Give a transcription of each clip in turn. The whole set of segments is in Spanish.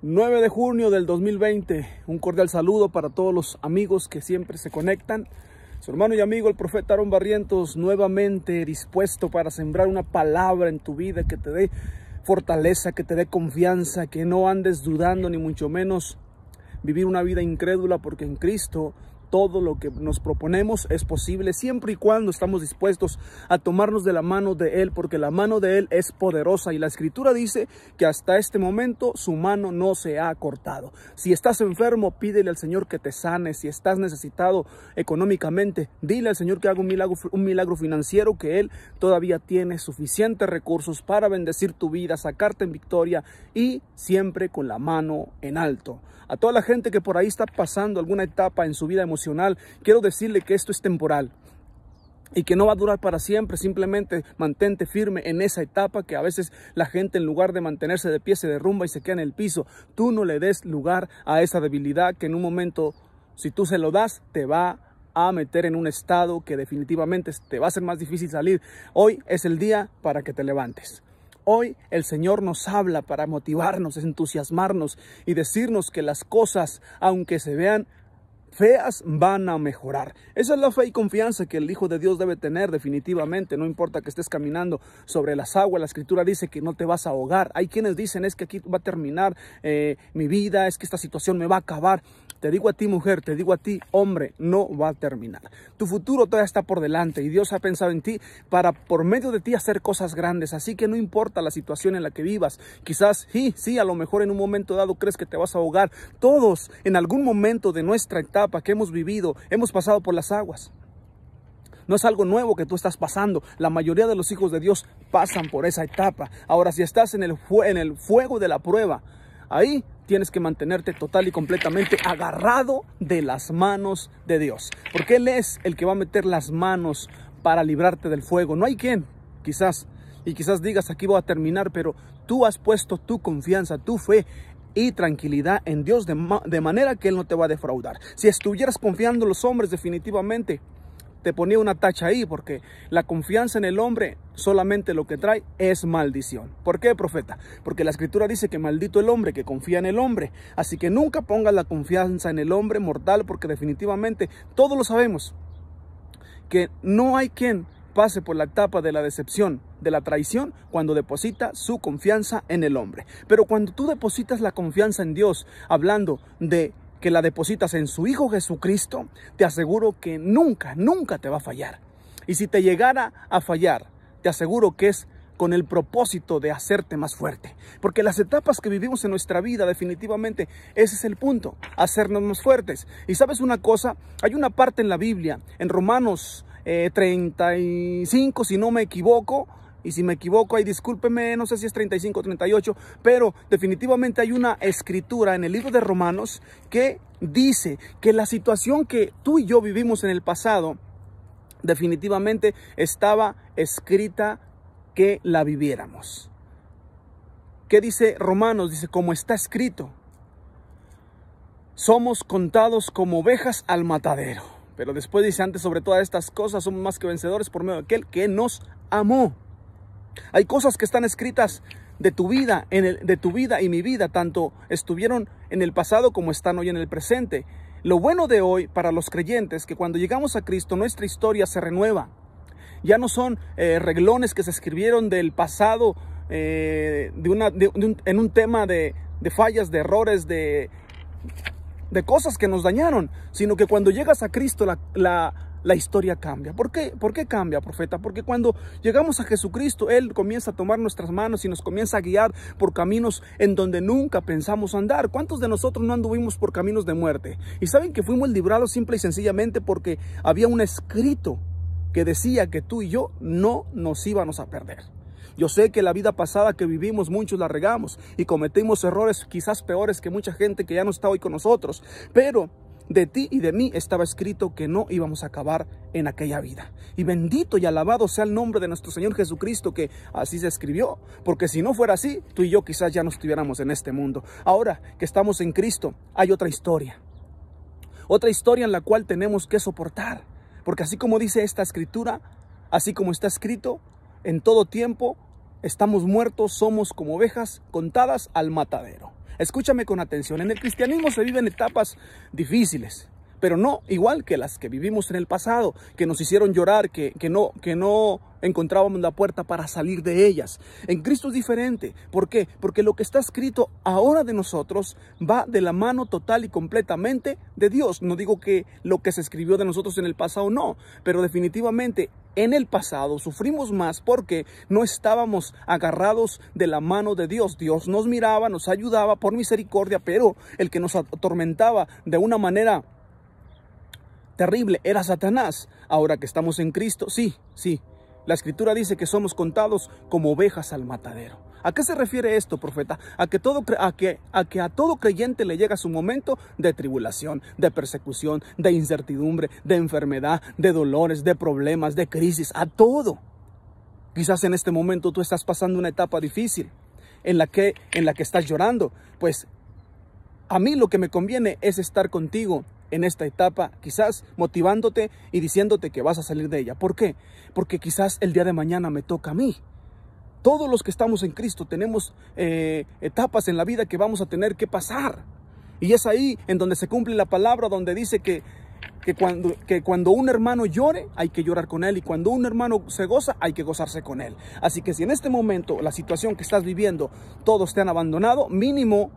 9 de junio del 2020. Un cordial saludo para todos los amigos que siempre se conectan. Su hermano y amigo, el profeta Aaron Barrientos, nuevamente dispuesto para sembrar una palabra en tu vida que te dé fortaleza, que te dé confianza, que no andes dudando ni mucho menos vivir una vida incrédula, porque en Cristo todo lo que nos proponemos es posible siempre y cuando estamos dispuestos a tomarnos de la mano de Él, porque la mano de Él es poderosa y la escritura dice que hasta este momento su mano no se ha cortado. Si estás enfermo, pídele al Señor que te sane. Si estás necesitado económicamente, dile al Señor que haga un milagro, financiero, que Él todavía tiene suficientes recursos para bendecir tu vida, sacarte en victoria y siempre con la mano en alto. A toda la gente que por ahí está pasando alguna etapa en su vida emocional, quiero decirle que esto es temporal y que no va a durar para siempre, simplemente mantente firme en esa etapa que a veces la gente en lugar de mantenerse de pie se derrumba y se queda en el piso. Tú no le des lugar a esa debilidad que en un momento, si tú se lo das, te va a meter en un estado que definitivamente te va a ser más difícil salir. Hoy es el día para que te levantes. Hoy el Señor nos habla para motivarnos, entusiasmarnos y decirnos que las cosas, aunque se vean feas van a mejorar. Esa es la fe y confianza que el Hijo de Dios debe tener definitivamente. No importa que estés caminando sobre las aguas, la escritura dice que no te vas a ahogar. Hay quienes dicen es que aquí va a terminar eh, mi vida, es que esta situación me va a acabar. Te digo a ti mujer, te digo a ti hombre, no va a terminar. Tu futuro todavía está por delante y Dios ha pensado en ti para por medio de ti hacer cosas grandes. Así que no importa la situación en la que vivas. Quizás sí, sí, a lo mejor en un momento dado crees que te vas a ahogar. Todos en algún momento de nuestra etapa que hemos vivido, hemos pasado por las aguas. No es algo nuevo que tú estás pasando. La mayoría de los hijos de Dios pasan por esa etapa. Ahora, si estás en el, en el fuego de la prueba, ahí tienes que mantenerte total y completamente agarrado de las manos de Dios. Porque Él es el que va a meter las manos para librarte del fuego. No hay quien, quizás, y quizás digas, aquí voy a terminar, pero tú has puesto tu confianza, tu fe y tranquilidad en Dios de, manera que Él no te va a defraudar. Si estuvieras confiando en los hombres, definitivamente te ponía una tacha ahí porque la confianza en el hombre solamente lo que trae es maldición. ¿Por qué, profeta? Porque la escritura dice que maldito el hombre que confía en el hombre. Así que nunca pongas la confianza en el hombre mortal porque definitivamente todos lo sabemos que no hay quien pase por la etapa de la decepción, de la traición, cuando deposita su confianza en el hombre. Pero cuando tú depositas la confianza en Dios, hablando de que la depositas en su Hijo Jesucristo, te aseguro que nunca, nunca te va a fallar. Y si te llegara a fallar, te aseguro que es con el propósito de hacerte más fuerte. Porque las etapas que vivimos en nuestra vida, definitivamente, ese es el punto, hacernos más fuertes. Y sabes una cosa, hay una parte en la Biblia, en Romanos 35, eh, si no me equivoco. Y si me equivoco, ahí discúlpeme, no sé si es 35 o 38, pero definitivamente hay una escritura en el libro de Romanos que dice que la situación que tú y yo vivimos en el pasado definitivamente estaba escrita que la viviéramos. ¿Qué dice Romanos? Dice, como está escrito, somos contados como ovejas al matadero. Pero después dice antes sobre todas estas cosas, somos más que vencedores por medio de aquel que nos amó. Hay cosas que están escritas de tu vida, en el, de tu vida y mi vida, tanto estuvieron en el pasado como están hoy en el presente. Lo bueno de hoy para los creyentes que cuando llegamos a Cristo nuestra historia se renueva. Ya no son eh, reglones que se escribieron del pasado eh, de una, en un tema de, fallas, de errores, de de cosas que nos dañaron, sino que cuando llegas a Cristo la, historia cambia. ¿Por qué? ¿Por qué cambia, profeta? Porque cuando llegamos a Jesucristo, Él comienza a tomar nuestras manos y nos comienza a guiar por caminos en donde nunca pensamos andar. ¿Cuántos de nosotros no anduvimos por caminos de muerte? Y saben que fuimos librados simple y sencillamente porque había un escrito que decía que tú y yo no nos íbamos a perder. Yo sé que la vida pasada que vivimos muchos la regamos y cometimos errores quizás peores que mucha gente que ya no está hoy con nosotros, pero de ti y de mí estaba escrito que no íbamos a acabar en aquella vida. Y bendito y alabado sea el nombre de nuestro Señor Jesucristo que así se escribió, porque si no fuera así, tú y yo quizás ya no estuviéramos en este mundo. Ahora que estamos en Cristo, hay otra historia. Otra historia en la cual tenemos que soportar, porque así como dice esta escritura, así como está escrito, en todo tiempo Estamos muertos, somos como ovejas contadas al matadero. Escúchame con atención, en el cristianismo se viven etapas difíciles, pero no igual que las que vivimos en el pasado, que nos hicieron llorar, que, que, no, que no encontrábamos la puerta para salir de ellas. En Cristo es diferente. ¿Por qué? Porque lo que está escrito ahora de nosotros va de la mano total y completamente de Dios. No digo que lo que se escribió de nosotros en el pasado, no, pero definitivamente en el pasado sufrimos más porque no estábamos agarrados de la mano de Dios. Dios nos miraba, nos ayudaba por misericordia, pero el que nos atormentaba de una manera terrible era Satanás. Ahora que estamos en Cristo, sí, sí, la escritura dice que somos contados como ovejas al matadero. ¿A qué se refiere esto, profeta? A que, todo, a, que, a que a todo creyente le llega su momento de tribulación, de persecución, de incertidumbre, de enfermedad, de dolores, de problemas, de crisis, a todo. Quizás en este momento tú estás pasando una etapa difícil en la que en la que estás llorando, pues a mí lo que me conviene es estar contigo en esta etapa, quizás motivándote y diciéndote que vas a salir de ella. ¿Por qué? Porque quizás el día de mañana me toca a mí. Todos los que estamos en Cristo tenemos eh, etapas en la vida que vamos a tener que pasar. Y es ahí en donde se cumple la palabra, donde dice que, que, cuando, que cuando un hermano llore, hay que llorar con él. Y cuando un hermano se goza, hay que gozarse con él. Así que si en este momento la situación que estás viviendo, todos te han abandonado, mínimo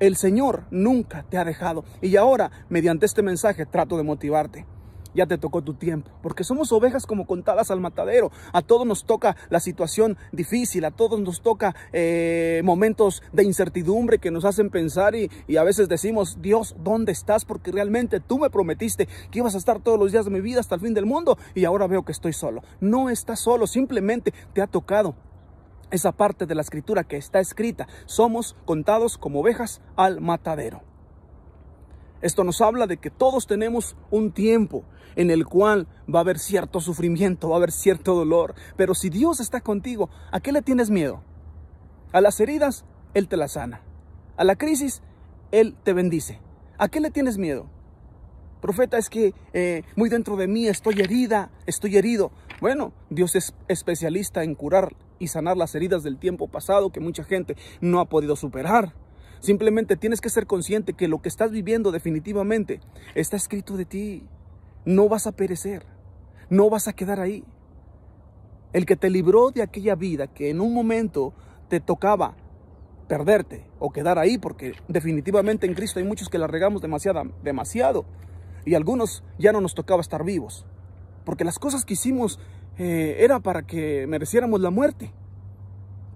el Señor nunca te ha dejado. Y ahora, mediante este mensaje, trato de motivarte. Ya te tocó tu tiempo, porque somos ovejas como contadas al matadero. A todos nos toca la situación difícil, a todos nos toca eh, momentos de incertidumbre que nos hacen pensar y, y a veces decimos, Dios, ¿dónde estás? Porque realmente tú me prometiste que ibas a estar todos los días de mi vida hasta el fin del mundo y ahora veo que estoy solo. No estás solo, simplemente te ha tocado esa parte de la escritura que está escrita. Somos contados como ovejas al matadero. Esto nos habla de que todos tenemos un tiempo en el cual va a haber cierto sufrimiento, va a haber cierto dolor. Pero si Dios está contigo, ¿a qué le tienes miedo? A las heridas, Él te las sana. A la crisis, Él te bendice. ¿A qué le tienes miedo? Profeta, es que eh, muy dentro de mí estoy herida, estoy herido. Bueno, Dios es especialista en curar y sanar las heridas del tiempo pasado que mucha gente no ha podido superar. Simplemente tienes que ser consciente que lo que estás viviendo definitivamente está escrito de ti. No vas a perecer, no vas a quedar ahí. El que te libró de aquella vida que en un momento te tocaba perderte o quedar ahí, porque definitivamente en Cristo hay muchos que la regamos demasiado, demasiado y algunos ya no nos tocaba estar vivos porque las cosas que hicimos eh, era para que mereciéramos la muerte.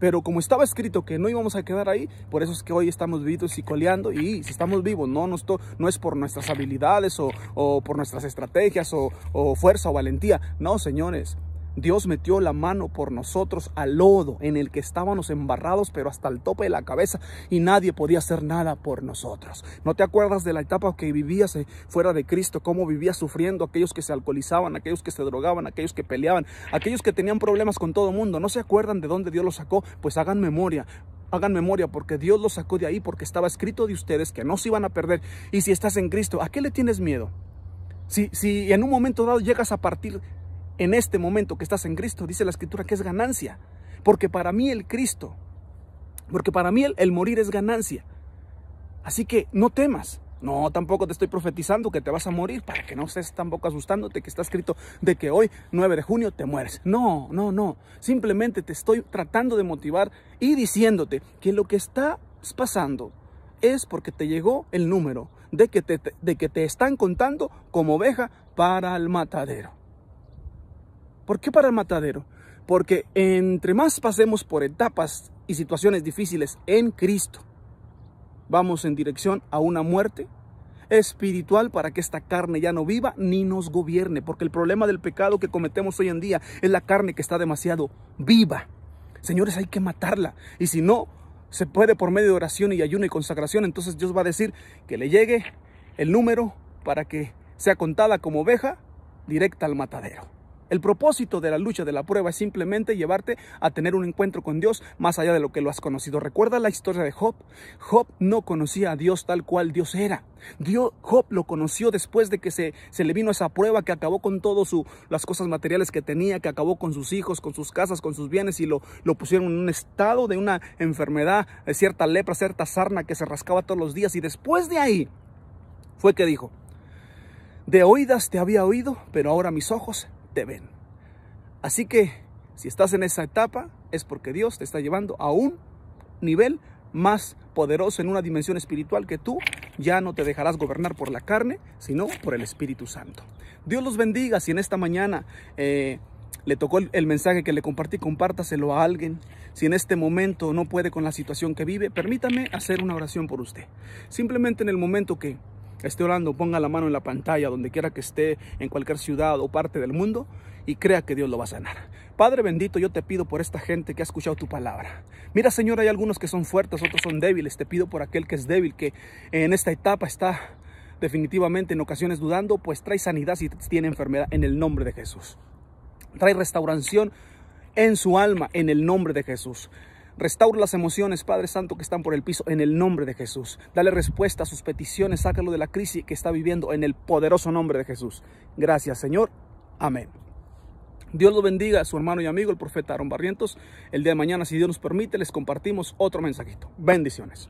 Pero como estaba escrito que no íbamos a quedar ahí, por eso es que hoy estamos vivos y coleando. Y si estamos vivos, no, no es por nuestras habilidades o, por nuestras estrategias o fuerza o valentía. No, señores, Dios metió la mano por nosotros al lodo en el que estábamos embarrados, pero hasta el tope de la cabeza y nadie podía hacer nada por nosotros. ¿No te acuerdas de la etapa que vivías eh, fuera de Cristo? ¿Cómo vivías sufriendo aquellos que se alcoholizaban, aquellos que se drogaban, aquellos que peleaban, aquellos que tenían problemas con todo el mundo? ¿No se acuerdan de dónde Dios los sacó? Pues hagan memoria hagan memoria porque Dios los sacó de ahí porque estaba escrito de ustedes que no se iban a perder. Y si estás en Cristo, ¿a qué le tienes miedo? Si, si en un momento dado llegas a partir en este momento que estás en Cristo, dice la escritura que es ganancia. Porque para mí el Cristo, porque para mí el, morir es ganancia. Así que no temas. No, tampoco te estoy profetizando que te vas a morir para que no estés tampoco asustándote que está escrito de que hoy, 9 de junio, te mueres. No, no, no. Simplemente te estoy tratando de motivar y diciéndote que lo que está pasando es porque te llegó el número de que de que te están contando como oveja para el matadero. ¿Por qué para el matadero? Porque entre más pasemos por etapas y situaciones difíciles en Cristo, vamos en dirección a una muerte espiritual para que esta carne ya no viva ni nos gobierne, porque el problema del pecado que cometemos hoy en día es la carne que está demasiado viva. Señores, hay que matarla. Y si no se puede por medio de oración y ayuno y consagración, entonces Dios va a decir que le llegue el número para que sea contada como oveja directa al matadero. El propósito de la lucha, de la prueba, es simplemente llevarte a tener un encuentro con Dios más allá de lo que lo has conocido. Recuerda la historia de Job. Job no conocía a Dios tal cual Dios era. Dios, Job lo conoció después de que se, le vino esa prueba que acabó con todas las cosas materiales que tenía, que acabó con sus hijos, con sus casas, con sus bienes y lo, lo pusieron en un estado de una enfermedad, cierta lepra, cierta sarna que se rascaba todos los días. Y después de ahí fue que dijo, de oídas te había oído, pero ahora mis ojos te ven. Así que si estás en esa etapa es porque Dios te está llevando a un nivel más poderoso en una dimensión espiritual que tú ya no te dejarás gobernar por la carne, sino por el Espíritu Santo. Dios los bendiga si en esta mañana... Eh, le tocó el, mensaje que le compartí, compártaselo a alguien. Si en este momento no puede con la situación que vive, permítame hacer una oración por usted. Simplemente en el momento que esté orando, ponga la mano en la pantalla, donde quiera que esté, en cualquier ciudad o parte del mundo, y crea que Dios lo va a sanar. Padre bendito, yo te pido por esta gente que ha escuchado tu palabra. Mira, Señor, hay algunos que son fuertes, otros son débiles. Te pido por aquel que es débil, que en esta etapa está definitivamente en ocasiones dudando, pues trae sanidad si tiene enfermedad en el nombre de Jesús. Trae restauración en su alma en el nombre de Jesús. Restaura las emociones, Padre Santo, que están por el piso en el nombre de Jesús. Dale respuesta a sus peticiones, sácalo de la crisis que está viviendo en el poderoso nombre de Jesús. Gracias, Señor. Amén. Dios lo bendiga a su hermano y amigo, el profeta Aaron Barrientos. El día de mañana, si Dios nos permite, les compartimos otro mensajito. Bendiciones.